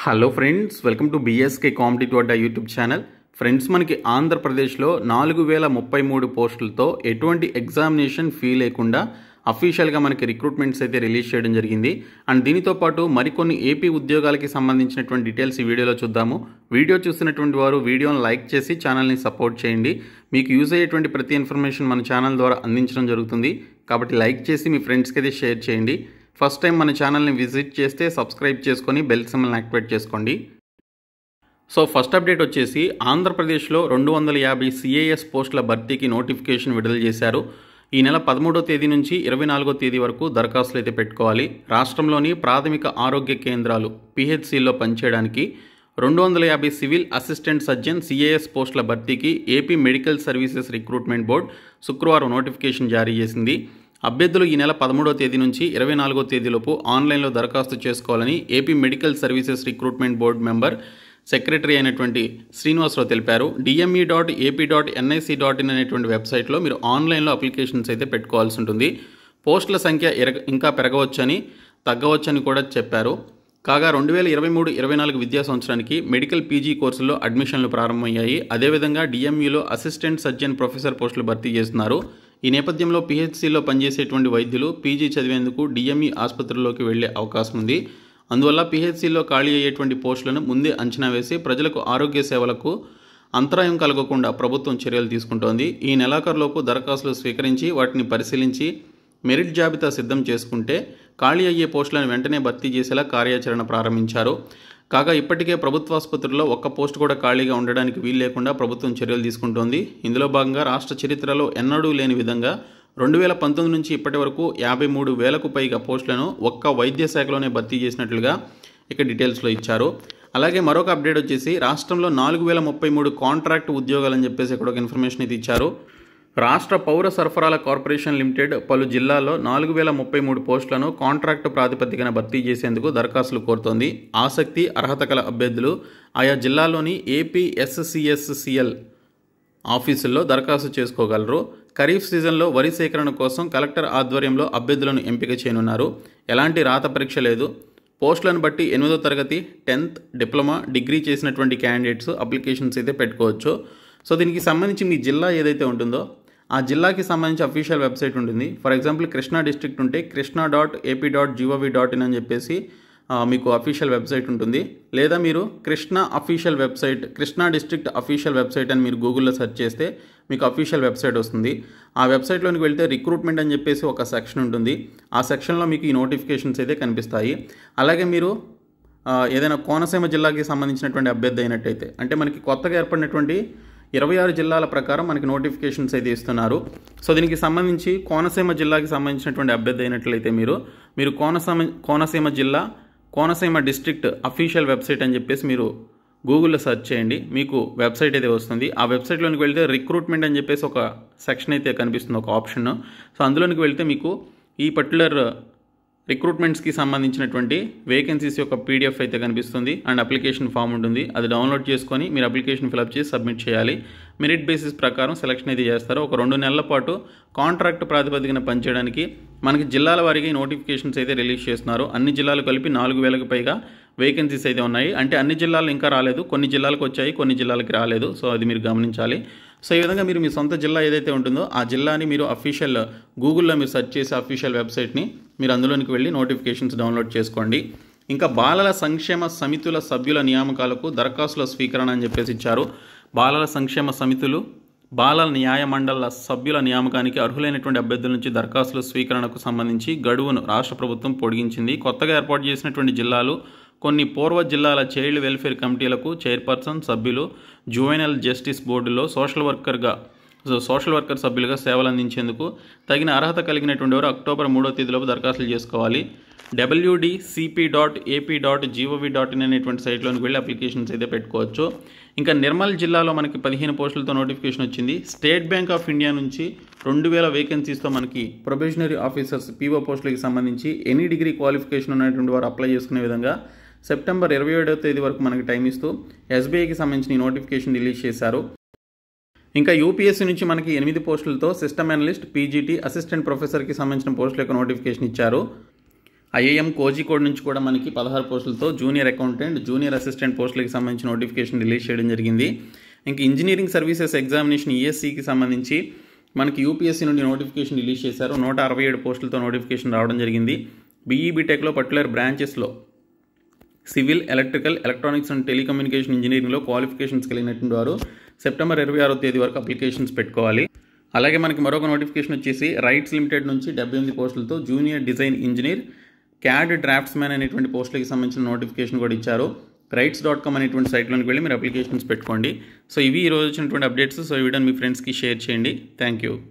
hello friends welcome to BSK competitive Adda YouTube channel friends మనకి ఆంధ్రప్రదేశ్లో నాలుగు వేల ముప్పై మూడు పోస్టులతో ఎటువంటి ఎగ్జామినేషన్ ఫీ లేకుండా అఫీషియల్గా మనకి రిక్రూట్మెంట్స్ అయితే రిలీజ్ చేయడం జరిగింది అండ్ దీనితో పాటు మరికొన్ని ఏపీ ఉద్యోగాలకి సంబంధించినటువంటి డీటెయిల్స్ ఈ వీడియోలో చూద్దాము వీడియో చూసినటువంటి వారు వీడియోని లైక్ చేసి ఛానల్ని సపోర్ట్ చేయండి మీకు యూజ్ అయ్యేటువంటి ప్రతి ఇన్ఫర్మేషన్ మన ఛానల్ ద్వారా అందించడం జరుగుతుంది కాబట్టి లైక్ చేసి మీ ఫ్రెండ్స్కి అయితే షేర్ చేయండి ఫస్ట్ టైం మన ఛానల్ని విజిట్ చేస్తే సబ్స్క్రైబ్ చేసుకొని బెల్ సిమ్ని యాక్టివేట్ చేసుకోండి సో ఫస్ట్ అప్డేట్ వచ్చేసి ఆంధ్రప్రదేశ్లో రెండు వందల యాభై సిఏఎస్ పోస్టుల భర్తీకి నోటిఫికేషన్ విడుదల చేశారు ఈ నెల పదమూడో తేదీ నుంచి ఇరవై నాలుగో తేదీ వరకు దరఖాస్తులు అయితే పెట్టుకోవాలి రాష్ట్రంలోని ప్రాథమిక ఆరోగ్య కేంద్రాలు పిహెచ్సిలో పనిచేయడానికి రెండు వందల యాభై సివిల్ అసిస్టెంట్ సర్జన్ సిఏఎస్ పోస్టుల భర్తీకి AP medical services recruitment board శుక్రవారం నోటిఫికేషన్ జారీ చేసింది అభ్యర్థులు ఈ నెల పదమూడో తేదీ నుంచి ఇరవై నాలుగో తేదీలోపు ఆన్లైన్లో దరఖాస్తు చేసుకోవాలని AP medical services recruitment board member secretary అయినటువంటి శ్రీనివాసరావు తెలిపారు DME dot AP dot NIC dot in అనేటువంటి వెబ్సైట్లో మీరు ఆన్లైన్లో అప్లికేషన్స్ అయితే పెట్టుకోవాల్సి ఉంటుంది పోస్టుల సంఖ్య ఇంకా పెరగవచ్చని తగ్గవచ్చని కూడా చెప్పారు కాగా రెండు వేల ఇరవై మూడు ఇరవై నాలుగు విద్యా సంవత్సరానికి మెడికల్ పీజీ కోర్సుల్లో అడ్మిషన్లు ప్రారంభమయ్యాయి అదేవిధంగా డిఎంఈలో e అసిస్టెంట్ సర్జన్ ప్రొఫెసర్ పోస్టులు భర్తీ చేస్తున్నారు ఈ నేపథ్యంలో పిహెచ్సిలో పనిచేసేటువంటి వైద్యులు పీజీ చదివేందుకు డిఎంఈ ఆసుపత్రుల్లోకి వెళ్లే అవకాశం ఉంది అందువల్ల పిహెచ్సిలో ఖాళీ అయ్యేటువంటి పోస్టులను ముందే అంచనా వేసి ప్రజలకు ఆరోగ్య సేవలకు అంతరాయం కలగకుండా ప్రభుత్వం చర్యలు తీసుకుంటోంది ఈ నెలాఖరులోపు దరఖాస్తులు స్వీకరించి వాటిని పరిశీలించి మెరిట్ జాబితా సిద్ధం చేసుకుంటే ఖాళీ అయ్యే పోస్టులను వెంటనే భర్తీ చేసేలా కార్యాచరణ ప్రారంభించారు కాగా ఇప్పటికే ప్రభుత్వ ఆసుపత్రుల్లో ఒక్క పోస్ట్ కూడా ఖాళీగా ఉండడానికి వీలు లేకుండా ప్రభుత్వం చర్యలు తీసుకుంటోంది ఇందులో భాగంగా రాష్ట్ర చరిత్రలో ఎన్నడూ లేని విధంగా రెండు వేల పంతొమ్మిది నుంచి ఇప్పటి వరకు యాభై మూడు వేలకు పైగా పోస్టులను ఒక్క వైద్య శాఖలోనే భర్తీ చేసినట్లుగా ఇక్కడ డీటెయిల్స్లో ఇచ్చారు అలాగే మరొక అప్డేట్ వచ్చేసి రాష్ట్రంలో నాలుగు వేల ముప్పై మూడు కాంట్రాక్ట్ ఉద్యోగాలని చెప్పేసి ఇక్కడ ఒక ఇన్ఫర్మేషన్ అయితే ఇచ్చారు రాష్ట్ర పౌర సరఫరాల కార్పొరేషన్ లిమిటెడ్ పలు జిల్లాల్లో నాలుగు వేల ముప్పై మూడు పోస్టులను కాంట్రాక్టు ప్రాతిపదికన భర్తీ చేసేందుకు దరఖాస్తులు కోరుతోంది ఆసక్తి అర్హత కల అభ్యర్థులు ఆయా జిల్లాలోని ఏపీఎస్సిఎస్సిఎల్ ఆఫీసుల్లో దరఖాస్తు చేసుకోగలరు ఖరీఫ్ సీజన్లో వరి సేకరణ కోసం కలెక్టర్ ఆధ్వర్యంలో అభ్యర్థులను ఎంపిక చేయనున్నారు ఎలాంటి రాత పరీక్ష లేదు పోస్టులను బట్టి ఎనిమిదో తరగతి టెన్త్ డిప్లొమా డిగ్రీ చేసినటువంటి క్యాండిడేట్స్ అప్లికేషన్స్ అయితే పెట్టుకోవచ్చు సో దీనికి సంబంధించి మీ జిల్లా ఏదైతే ఉంటుందో ఆ జిల్లాకి సంబంధించి అఫీషియల్ వెబ్సైట్ ఉంటుంది ఫర్ ఎగ్జాంపుల్ కృష్ణా డిస్ట్రిక్ట్ ఉంటే Krishna dot AP dot GOV dot in అని చెప్పేసి మీకు అఫీషియల్ వెబ్సైట్ ఉంటుంది లేదా మీరు Krishna official website Krishna district official website అని మీరు గూగుల్లో సెర్చ్ చేస్తే మీకు అఫీషియల్ వెబ్సైట్ వస్తుంది ఆ వెబ్సైట్లోనికి వెళ్తే రిక్రూట్మెంట్ అని చెప్పేసి ఒక సెక్షన్ ఉంటుంది ఆ సెక్షన్లో మీకు ఈ నోటిఫికేషన్స్ అయితే కనిపిస్తాయి అలాగే మీరు ఏదైనా కోనసీమ జిల్లాకి సంబంధించినటువంటి అభ్యర్థి అయినట్టయితే అంటే మనకి కొత్తగా ఏర్పడినటువంటి ఇరవై ఆరు జిల్లాల ప్రకారం మనకి నోటిఫికేషన్స్ అయితే ఇస్తున్నారు సో దీనికి సంబంధించి కోనసీమ జిల్లాకి సంబంధించినటువంటి అభ్యర్థి అయినట్లయితే మీరు మీరు కోనసీమ కోనసీమ జిల్లా కోనసీమ డిస్ట్రిక్ట్ అఫీషియల్ వెబ్సైట్ అని చెప్పేసి మీరు గూగుల్లో సెర్చ్ చేయండి మీకు వెబ్సైట్ అయితే వస్తుంది ఆ వెబ్సైట్లోనికి వెళ్తే రిక్రూట్మెంట్ అని చెప్పేసి ఒక సెక్షన్ అయితే కనిపిస్తుంది ఒక ఆప్షన్ సో అందులోనికి వెళ్తే మీకు ఈ పర్టికులర్ రిక్రూట్మెంట్స్కి సంబంధించినటువంటి వేకెన్సీస్ యొక్క పీడిఎఫ్ అయితే కనిపిస్తుంది అండ్ అప్లికేషన్ ఫామ్ ఉంటుంది అది డౌన్లోడ్ చేసుకొని మీరు అప్లికేషన్ ఫిలప్ చేసి సబ్మిట్ చేయాలి మెరిట్ బేసిస్ ప్రకారం సెలక్షన్ అయితే చేస్తారు ఒక రెండు నెలల పాటు కాంట్రాక్ట్ ప్రాతిపదికన పనిచేయడానికి మనకి జిల్లాల వారీగా నోటిఫికేషన్స్ అయితే రిలీజ్ చేస్తున్నారు అన్ని జిల్లాలు కలిపి నాలుగు వేలకు పైగా వేకెన్సీస్ అయితే ఉన్నాయి అంటే అన్ని జిల్లాలు ఇంకా రాలేదు కొన్ని జిల్లాలకు వచ్చాయి కొన్ని జిల్లాలకి రాలేదు సో అది మీరు గమనించాలి సో ఈ విధంగా మీరు మీ సొంత జిల్లా ఏదైతే ఉంటుందో ఆ జిల్లాని మీరు అఫీషియల్ గూగుల్లో మీరు సెర్చ్ చేసే అఫీషియల్ వెబ్సైట్ని మీరు అందులోనికి వెళ్ళి నోటిఫికేషన్స్ డౌన్లోడ్ చేసుకోండి ఇంకా బాలల సంక్షేమ సమితుల సభ్యుల నియామకాలకు దరఖాస్తుల స్వీకరణ అని చెప్పేసి ఇచ్చారు బాలల సంక్షేమ సమితులు బాలల న్యాయ మండల సభ్యుల నియామకానికి అర్హులైనటువంటి అభ్యర్థుల నుంచి దరఖాస్తుల స్వీకరణకు సంబంధించి గడువును రాష్ట్ర ప్రభుత్వం పొడిగించింది కొత్తగా ఏర్పాటు చేసినటువంటి జిల్లాలు కొన్ని పూర్వ జిల్లాల చైల్డ్ వెల్ఫేర్ కమిటీలకు చైర్పర్సన్ సభ్యులు జువెనల్ జస్టిస్ బోర్డులో సోషల్ వర్కర్గా సోషల్ వర్కర్ సభ్యులుగా సేవలు అందించేందుకు తగిన అర్హత కలిగినటువంటి వారు అక్టోబర్ మూడో తేదీలోపు దరఖాస్తులు చేసుకోవాలి WDCP dot AP dot GOV dot in అనేటువంటి సైట్లోనికి వెళ్ళి అప్లికేషన్స్ అయితే పెట్టుకోవచ్చు ఇంకా నిర్మల్ జిల్లాలో మనకి పదిహేను పోస్టులతో నోటిఫికేషన్ వచ్చింది స్టేట్ బ్యాంక్ ఆఫ్ ఇండియా నుంచి రెండు వేల వేకెన్సీస్తో మనకి ప్రొబేషనరీ ఆఫీసర్స్ పీఓ పోస్టులకి సంబంధించి ఎనీ డిగ్రీ క్వాలిఫికేషన్ ఉన్నటువంటి వారు అప్లై చేసుకునే విధంగా సెప్టెంబర్ ఇరవై ఏడవ తేదీ వరకు మనకి టైం ఇస్తూ ఎస్బీఐకి సంబంధించిన నోటిఫికేషన్ రిలీజ్ చేశారు ఇంకా యూపీఎస్సీ నుంచి మనకి ఎనిమిది పోస్టులతో సిస్టమ్ అనలిస్ట్ పీజీటీ అసిస్టెంట్ ప్రొఫెసర్కి సంబంధించిన పోస్టుల యొక్క నోటిఫికేషన్ ఇచ్చారు ఐఏఎం కోజికోడ్ నుంచి కూడా మనకి పదహారు పోస్టులతో జూనియర్ అకౌంటెంట్ జూనియర్ అసిస్టెంట్ పోస్టులకు సంబంధించిన నోటిఫికేషన్ రిలీజ్ చేయడం జరిగింది ఇంకా ఇంజనీరింగ్ సర్వీసెస్ ఎగ్జామినేషన్ ఈఎస్సీకి సంబంధించి మనకి యూపీఎస్సీ నుండి నోటిఫికేషన్ రిలీజ్ చేశారు నూట అరవై ఏడు పోస్టులతో నోటిఫికేషన్ రావడం జరిగింది బీఈబీటెక్లో పర్టికులర్ బ్రాంచెస్లో civil electrical electronics and telecommunication ఇంజనీరింగ్లో క్వాలిఫికేషన్స్ కలిగినటువంటి వారు సెప్టెంబర్ ఇరవై ఆరో తేదీ వరకు అప్లికేషన్స్ పెట్టుకోవాలి అలాగే మనకి మరొక నోటిఫికేషన్ వచ్చేసి రైట్స్ లిమిటెడ్ నుంచి డెబ్బై ఎనిమిది పోస్టులతో junior design engineer CAD draughtsman అనేటువంటి పోస్టులకి సంబంధించిన నోటిఫికేషన్ కూడా ఇచ్చారు రైట్స్ డాట్ కామ్ అనేటువంటి సైట్లోకి వెళ్ళి మీరు అప్లికేషన్స్ పెట్టుకోండి సో ఇవి ఈరోజు వచ్చినటువంటి అప్డేట్స్ సో ఈ వీడియోని మీ ఫ్రెండ్స్కి షేర్ చేయండి థ్యాంక్ యూ